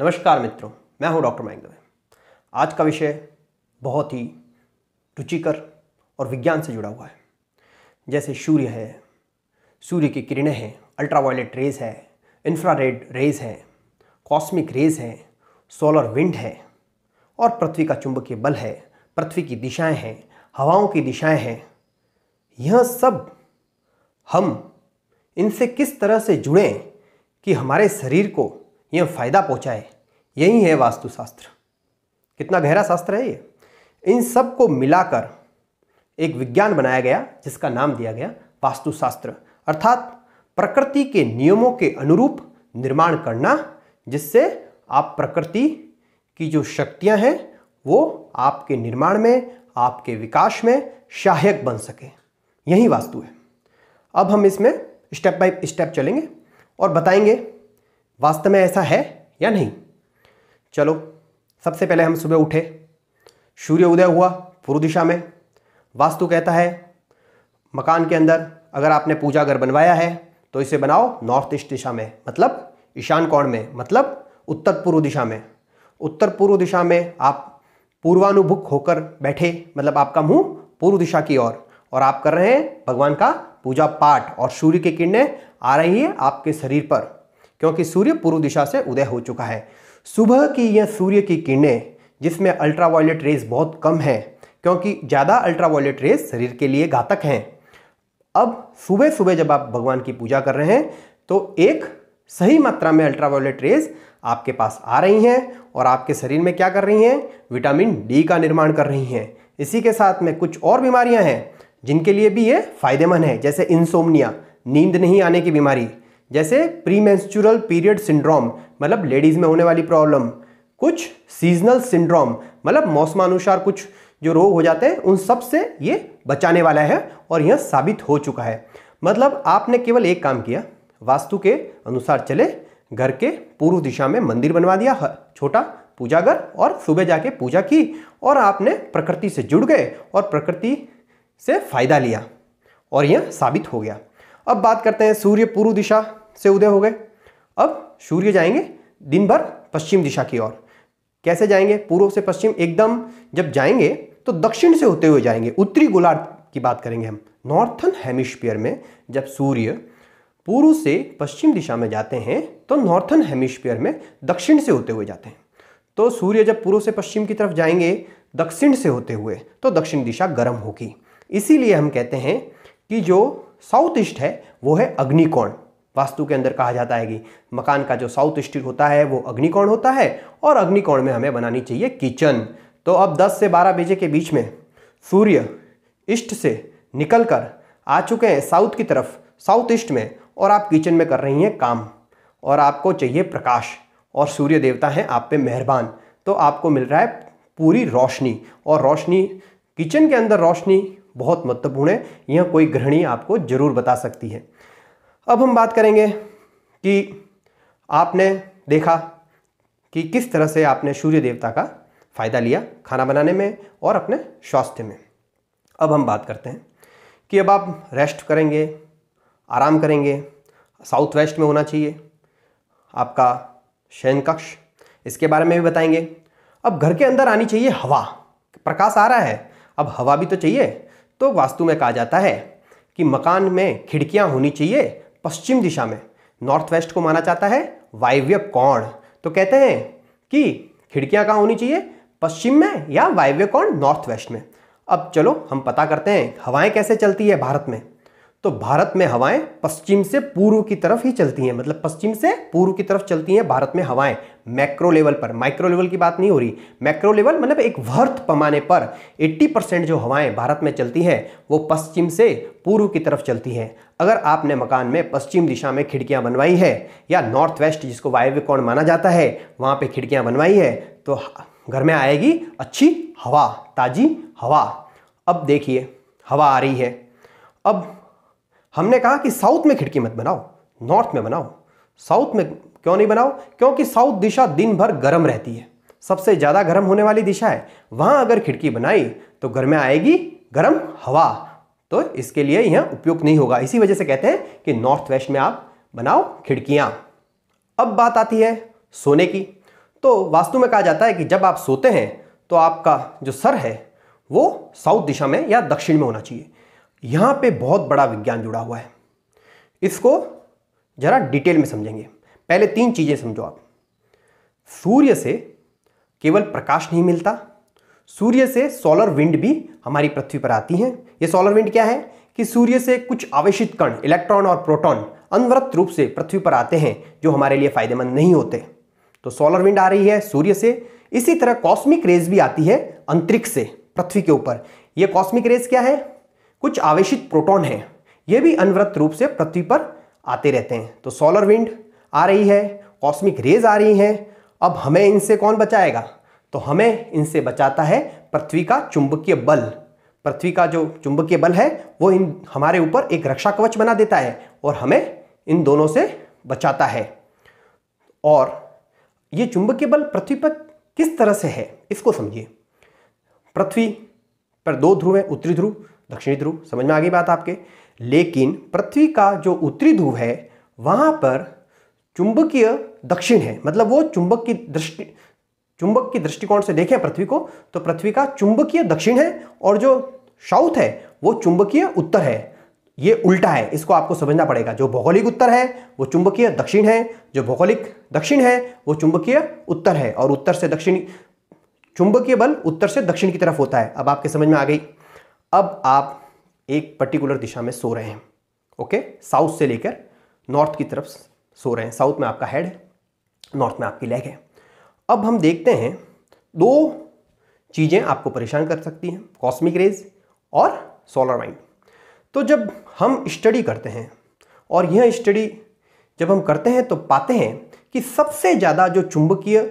नमस्कार मित्रों मैं हूं डॉक्टर मयंक आज का विषय बहुत ही रुचिकर और विज्ञान से जुड़ा हुआ है जैसे सूर्य है सूर्य की किरणें हैं अल्ट्रावायलेट रेज है इंफ्रारेड रेज है कॉस्मिक रेज है सोलर विंड है और पृथ्वी का चुंबकीय बल है पृथ्वी की दिशाएं हैं हवाओं की दिशाएं हैं यह सब हम इनसे किस तरह से जुड़ें कि हमारे शरीर को यह फ़ायदा पहुँचाए यही है वास्तुशास्त्र कितना गहरा शास्त्र है ये इन सब को मिलाकर एक विज्ञान बनाया गया जिसका नाम दिया गया वास्तुशास्त्र अर्थात प्रकृति के नियमों के अनुरूप निर्माण करना जिससे आप प्रकृति की जो शक्तियां हैं वो आपके निर्माण में आपके विकास में सहायक बन सके यही वास्तु है अब हम इसमें स्टेप बाय स्टेप चलेंगे और बताएंगे वास्तव में ऐसा है या नहीं चलो सबसे पहले हम सुबह उठे सूर्य उदय हुआ पूर्व दिशा में वास्तु कहता है मकान के अंदर अगर आपने पूजा घर बनवाया है तो इसे बनाओ नॉर्थ ईस्ट दिशा में मतलब ईशान कोण में मतलब उत्तर पूर्व दिशा में उत्तर पूर्व दिशा में आप पूर्वानुभुक होकर बैठे मतलब आपका मुंह पूर्व दिशा की ओर और, और आप कर रहे हैं भगवान का पूजा पाठ और सूर्य की किरणें आ रही है आपके शरीर पर क्योंकि सूर्य पूर्व दिशा से उदय हो चुका है सुबह की यह सूर्य की किरणें जिसमें अल्ट्रावायलेट रेज बहुत कम है क्योंकि ज़्यादा अल्ट्रावायलेट रेज शरीर के लिए घातक हैं अब सुबह सुबह जब आप भगवान की पूजा कर रहे हैं तो एक सही मात्रा में अल्ट्रावायलेट रेज आपके पास आ रही हैं और आपके शरीर में क्या कर रही हैं विटामिन डी का निर्माण कर रही हैं इसी के साथ में कुछ और बीमारियां हैं जिनके लिए भी ये फायदेमंद है जैसे इंसोमनिया नींद नहीं आने की बीमारी जैसे प्री पीरियड सिंड्रोम मतलब लेडीज़ में होने वाली प्रॉब्लम कुछ सीजनल सिंड्रोम मतलब मौसमानुसार कुछ जो रोग हो जाते हैं उन सब से ये बचाने वाला है और यह साबित हो चुका है मतलब आपने केवल एक काम किया वास्तु के अनुसार चले घर के पूर्व दिशा में मंदिर बनवा दिया छोटा पूजा घर और सुबह जाके पूजा की और आपने प्रकृति से जुड़ गए और प्रकृति से फायदा लिया और यह साबित हो गया अब बात करते हैं सूर्य पूर्व दिशा से उदय हो गए अब सूर्य जाएंगे दिन भर पश्चिम दिशा की ओर कैसे जाएंगे पूर्व से पश्चिम एकदम जब जाएंगे तो दक्षिण से होते हुए जाएंगे उत्तरी गोलार्ध की बात करेंगे हम नॉर्थन हेमिस्फीयर में जब सूर्य पूर्व से पश्चिम दिशा में जाते हैं तो नॉर्थन हेमिस्फीयर में दक्षिण से होते हुए जाते हैं तो सूर्य जब पूर्व से पश्चिम की तरफ जाएंगे दक्षिण से होते हुए तो दक्षिण दिशा गर्म होगी इसीलिए हम कहते हैं कि जो साउथ ईस्ट है वो है अग्निकोण वास्तु के अंदर कहा जाता है कि मकान का जो साउथ ईस्ट होता है वो अग्निकोण होता है और अग्निकोण में हमें बनानी चाहिए किचन तो अब 10 से 12 बजे के बीच में सूर्य ईस्ट से निकलकर आ चुके हैं साउथ की तरफ साउथ ईस्ट में और आप किचन में कर रही हैं काम और आपको चाहिए प्रकाश और सूर्य देवता हैं आप पे मेहरबान तो आपको मिल रहा है पूरी रोशनी और रोशनी किचन के अंदर रोशनी बहुत महत्वपूर्ण है यह कोई गृहिणी आपको जरूर बता सकती है अब हम बात करेंगे कि आपने देखा कि किस तरह से आपने सूर्य देवता का फ़ायदा लिया खाना बनाने में और अपने स्वास्थ्य में अब हम बात करते हैं कि अब आप रेस्ट करेंगे आराम करेंगे साउथ वेस्ट में होना चाहिए आपका शयन कक्ष इसके बारे में भी बताएंगे अब घर के अंदर आनी चाहिए हवा प्रकाश आ रहा है अब हवा भी तो चाहिए तो वास्तु में कहा जाता है कि मकान में खिड़कियां होनी चाहिए पश्चिम दिशा में नॉर्थ वेस्ट को माना जाता है वायव्य कोण तो कहते हैं कि खिड़कियां कहाँ होनी चाहिए पश्चिम में या वायव्य कोण नॉर्थ वेस्ट में अब चलो हम पता करते हैं हवाएं कैसे चलती है भारत में तो भारत में हवाएं पश्चिम से पूर्व की तरफ ही चलती हैं मतलब पश्चिम से पूर्व की तरफ चलती हैं भारत में हवाएं मैक्रो लेवल पर माइक्रो लेवल की बात नहीं हो रही मैक्रो लेवल मतलब एक वर्थ पैमाने पर 80 परसेंट जो हवाएं भारत में चलती हैं वो पश्चिम से पूर्व की तरफ चलती हैं अगर आपने मकान में पश्चिम दिशा में खिड़कियाँ बनवाई है या नॉर्थ वेस्ट जिसको वायव्य कोण माना जाता है वहाँ पर खिड़कियाँ बनवाई है तो घर में आएगी अच्छी हवा ताज़ी हवा अब देखिए हवा आ रही है अब हमने कहा कि साउथ में खिड़की मत बनाओ नॉर्थ में बनाओ साउथ में क्यों नहीं बनाओ क्योंकि साउथ दिशा दिन भर गर्म रहती है सबसे ज़्यादा गर्म होने वाली दिशा है वहाँ अगर खिड़की बनाई तो घर में आएगी गर्म हवा तो इसके लिए यह उपयुक्त नहीं होगा इसी वजह से कहते हैं कि नॉर्थ वेस्ट में आप बनाओ खिड़कियाँ अब बात आती है सोने की तो वास्तु में कहा जाता है कि जब आप सोते हैं तो आपका जो सर है वो साउथ दिशा में या दक्षिण में होना चाहिए यहां पे बहुत बड़ा विज्ञान जुड़ा हुआ है इसको ज़रा डिटेल में समझेंगे पहले तीन चीज़ें समझो आप सूर्य से केवल प्रकाश नहीं मिलता सूर्य से सोलर विंड भी हमारी पृथ्वी पर आती हैं ये सोलर विंड क्या है कि सूर्य से कुछ आवेशित कण इलेक्ट्रॉन और प्रोटॉन अनवरत रूप से पृथ्वी पर आते हैं जो हमारे लिए फायदेमंद नहीं होते तो सोलर विंड आ रही है सूर्य से इसी तरह कॉस्मिक रेज भी आती है अंतरिक्ष से पृथ्वी के ऊपर ये कॉस्मिक रेज क्या है कुछ आवेश प्रोटोन हैं ये भी अनवरत रूप से पृथ्वी पर आते रहते हैं तो सोलर विंड आ रही है कॉस्मिक रेज आ रही हैं अब हमें इनसे कौन बचाएगा तो हमें इनसे बचाता है पृथ्वी का चुंबकीय बल पृथ्वी का जो चुंबकीय बल है वो इन हमारे ऊपर एक रक्षा कवच बना देता है और हमें इन दोनों से बचाता है और ये चुंबकीय बल पृथ्वी पर किस तरह से है इसको समझिए पृथ्वी पर दो ध्रुव है उत्तरी ध्रुव दक्षिणी ध्रुव समझ में आ गई बात आपके लेकिन पृथ्वी का जो उत्तरी ध्रुव है वहाँ पर चुंबकीय दक्षिण है मतलब वो चुंबक की दृष्टि चुंबक की दृष्टिकोण से देखें पृथ्वी को तो पृथ्वी का चुंबकीय दक्षिण है और जो साउथ है वो चुंबकीय उत्तर है ये उल्टा है इसको आपको समझना पड़ेगा जो भौगोलिक उत्तर है वो चुंबकीय दक्षिण है जो भौगोलिक दक्षिण है वो चुंबकीय उत्तर है और उत्तर से दक्षिण चुंबकीय बल उत्तर से दक्षिण की तरफ होता है अब आपके समझ में आ गई अब आप एक पर्टिकुलर दिशा में सो रहे हैं ओके साउथ से लेकर नॉर्थ की तरफ सो रहे हैं साउथ में आपका हेड है नॉर्थ में आपकी लेग है अब हम देखते हैं दो चीज़ें आपको परेशान कर सकती हैं कॉस्मिक रेज और सोलर माइंड तो जब हम स्टडी करते हैं और यह स्टडी जब हम करते हैं तो पाते हैं कि सबसे ज़्यादा जो चुंबकीय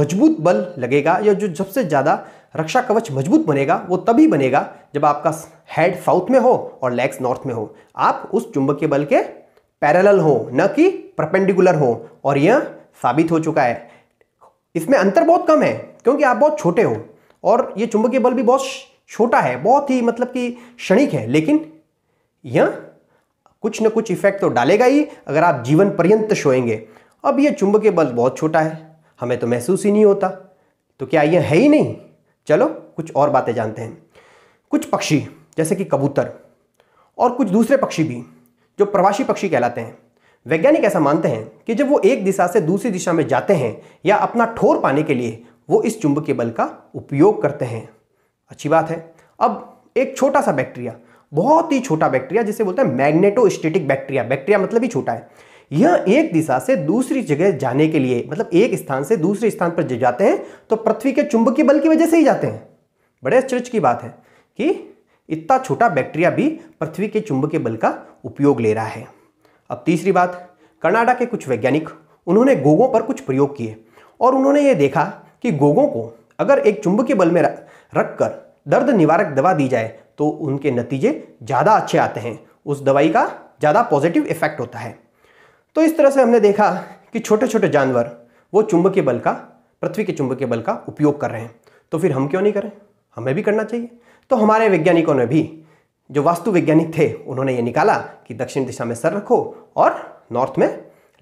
मजबूत बल लगेगा या जो सबसे ज़्यादा रक्षा कवच मजबूत बनेगा वो तभी बनेगा जब आपका हेड साउथ में हो और लेग्स नॉर्थ में हो आप उस चुंबकीय बल के पैरेलल हो न कि परपेंडिकुलर हो और यह साबित हो चुका है इसमें अंतर बहुत कम है क्योंकि आप बहुत छोटे हो और ये चुंबकीय बल भी बहुत छोटा है बहुत ही मतलब कि क्षणिक है लेकिन यह कुछ न कुछ इफेक्ट तो डालेगा ही अगर आप जीवन पर्यंत शोएंगे अब यह चुंबकीय बल बहुत छोटा है हमें तो महसूस ही नहीं होता तो क्या यह है ही नहीं चलो कुछ और बातें जानते हैं कुछ पक्षी जैसे कि कबूतर और कुछ दूसरे पक्षी भी जो प्रवासी पक्षी कहलाते हैं वैज्ञानिक ऐसा मानते हैं कि जब वो एक दिशा से दूसरी दिशा में जाते हैं या अपना ठोर पाने के लिए वो इस चुंबकीय बल का उपयोग करते हैं अच्छी बात है अब एक छोटा सा बैक्टीरिया बहुत ही छोटा बैक्टीरिया जिसे बोलते हैं मैग्नेटोस्टेटिक बैक्टीरिया बैक्टीरिया मतलब ही छोटा है यह एक दिशा से दूसरी जगह जाने के लिए मतलब एक स्थान से दूसरे स्थान पर जब जाते हैं तो पृथ्वी के चुंबकीय बल की वजह से ही जाते हैं बड़े आश्चर्य की बात है कि इतना छोटा बैक्टीरिया भी पृथ्वी के चुंब के बल का उपयोग ले रहा है अब तीसरी बात कनाडा के कुछ वैज्ञानिक उन्होंने गोगों पर कुछ प्रयोग किए और उन्होंने ये देखा कि गोगों को अगर एक चुंब के बल में रख कर दर्द निवारक दवा दी जाए तो उनके नतीजे ज़्यादा अच्छे आते हैं उस दवाई का ज़्यादा पॉजिटिव इफेक्ट होता है तो इस तरह से हमने देखा कि छोटे छोटे जानवर वो चुंब के बल का पृथ्वी के चुंब के बल का उपयोग कर रहे हैं तो फिर हम क्यों नहीं करें हमें भी करना चाहिए तो हमारे वैज्ञानिकों ने भी जो वास्तु वैज्ञानिक थे उन्होंने ये निकाला कि दक्षिण दिशा में सर रखो और नॉर्थ में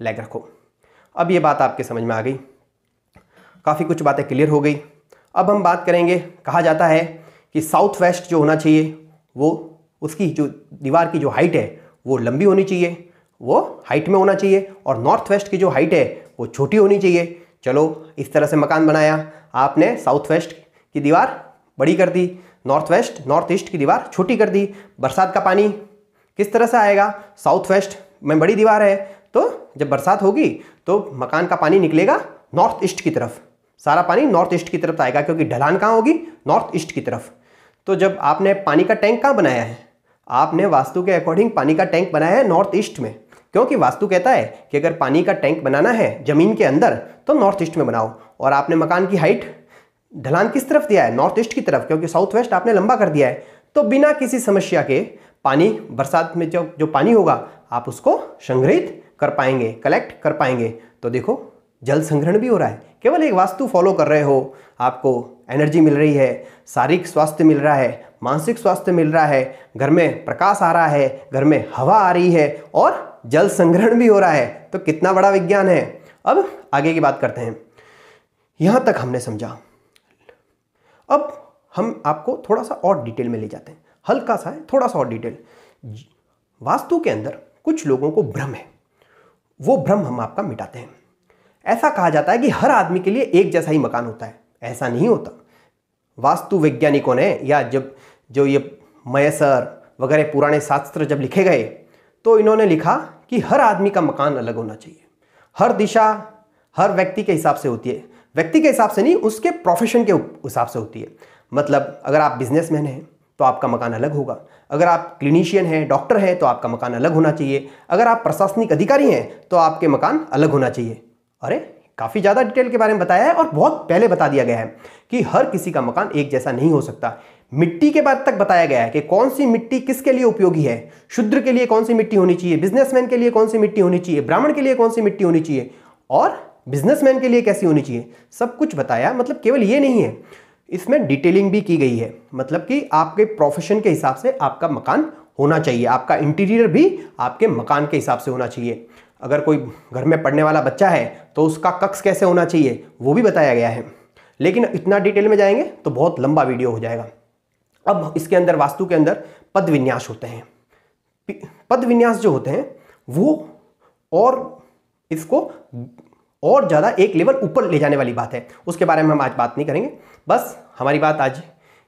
लेग रखो अब ये बात आपके समझ में आ गई काफ़ी कुछ बातें क्लियर हो गई अब हम बात करेंगे कहा जाता है कि साउथ वेस्ट जो होना चाहिए वो उसकी जो दीवार की जो हाइट है वो लंबी होनी चाहिए वो हाइट में होना चाहिए और नॉर्थ वेस्ट की जो हाइट है वो छोटी होनी चाहिए चलो इस तरह से मकान बनाया आपने साउथ वेस्ट की दीवार बड़ी कर दी नॉर्थ वेस्ट नॉर्थ ईस्ट की दीवार छोटी कर दी बरसात का पानी किस तरह से आएगा साउथ वेस्ट में बड़ी दीवार है तो जब बरसात होगी तो मकान का पानी निकलेगा नॉर्थ ईस्ट की तरफ सारा पानी नॉर्थ ईस्ट की तरफ आएगा क्योंकि ढलान कहाँ होगी नॉर्थ ईस्ट की तरफ तो जब आपने पानी का टैंक कहाँ बनाया है आपने वास्तु के अकॉर्डिंग पानी का टैंक बनाया है नॉर्थ ईस्ट में क्योंकि वास्तु कहता है कि अगर पानी का टैंक बनाना है जमीन के अंदर तो नॉर्थ ईस्ट में बनाओ और आपने मकान की हाइट ढलान किस तरफ दिया है नॉर्थ ईस्ट की तरफ क्योंकि साउथ वेस्ट आपने लंबा कर दिया है तो बिना किसी समस्या के पानी बरसात में जो जो पानी होगा आप उसको संग्रहित कर पाएंगे कलेक्ट कर पाएंगे तो देखो जल संग्रहण भी हो रहा है केवल एक वास्तु फॉलो कर रहे हो आपको एनर्जी मिल रही है शारीरिक स्वास्थ्य मिल रहा है मानसिक स्वास्थ्य मिल रहा है घर में प्रकाश आ रहा है घर में हवा आ रही है और जल संग्रहण भी हो रहा है तो कितना बड़ा विज्ञान है अब आगे की बात करते हैं यहाँ तक हमने समझा अब हम आपको थोड़ा सा और डिटेल में ले जाते हैं हल्का सा है थोड़ा सा और डिटेल वास्तु के अंदर कुछ लोगों को भ्रम है वो भ्रम हम आपका मिटाते हैं ऐसा कहा जाता है कि हर आदमी के लिए एक जैसा ही मकान होता है ऐसा नहीं होता वास्तु वैज्ञानिकों ने या जब जो ये मयसर वगैरह पुराने शास्त्र जब लिखे गए तो इन्होंने लिखा कि हर आदमी का मकान अलग होना चाहिए हर दिशा हर व्यक्ति के हिसाब से होती है व्यक्ति के हिसाब से नहीं उसके प्रोफेशन के हिसाब से होती है मतलब अगर आप बिजनेसमैन हैं तो आपका मकान अलग होगा अगर आप क्लिनिशियन हैं डॉक्टर हैं तो आपका मकान अलग होना चाहिए अगर आप प्रशासनिक अधिकारी हैं तो आपके मकान अलग होना चाहिए अरे काफ़ी ज़्यादा डिटेल के बारे में बताया है और बहुत पहले बता दिया गया है कि हर किसी का मकान एक जैसा नहीं हो सकता मिट्टी के बाद तक बताया गया है कि कौन सी मिट्टी किसके लिए उपयोगी है शुद्र के लिए कौन सी मिट्टी होनी चाहिए बिजनेसमैन के लिए कौन सी मिट्टी होनी चाहिए ब्राह्मण के लिए कौन सी मिट्टी होनी चाहिए और बिजनेसमैन के लिए कैसी होनी चाहिए सब कुछ बताया मतलब केवल ये नहीं है इसमें डिटेलिंग भी की गई है मतलब कि आपके प्रोफेशन के हिसाब से आपका मकान होना चाहिए आपका इंटीरियर भी आपके मकान के हिसाब से होना चाहिए अगर कोई घर में पढ़ने वाला बच्चा है तो उसका कक्ष कैसे होना चाहिए वो भी बताया गया है लेकिन इतना डिटेल में जाएंगे तो बहुत लंबा वीडियो हो जाएगा अब इसके अंदर वास्तु के अंदर पद विन्यास होते हैं पद विन्यास जो होते हैं वो और इसको और ज़्यादा एक लेवल ऊपर ले जाने वाली बात है उसके बारे में हम आज बात नहीं करेंगे बस हमारी बात आज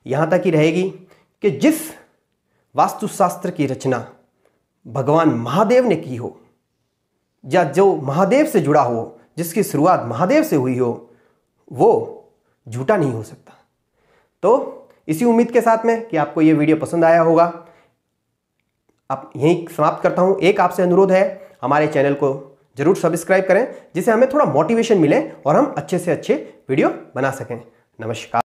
यहाँ तक ही रहेगी कि जिस वास्तुशास्त्र की रचना भगवान महादेव ने की हो या जो महादेव से जुड़ा हो जिसकी शुरुआत महादेव से हुई हो वो झूठा नहीं हो सकता तो इसी उम्मीद के साथ में कि आपको ये वीडियो पसंद आया होगा आप यहीं समाप्त करता हूँ एक आपसे अनुरोध है हमारे चैनल को जरूर सब्सक्राइब करें जिससे हमें थोड़ा मोटिवेशन मिले और हम अच्छे से अच्छे वीडियो बना सकें नमस्कार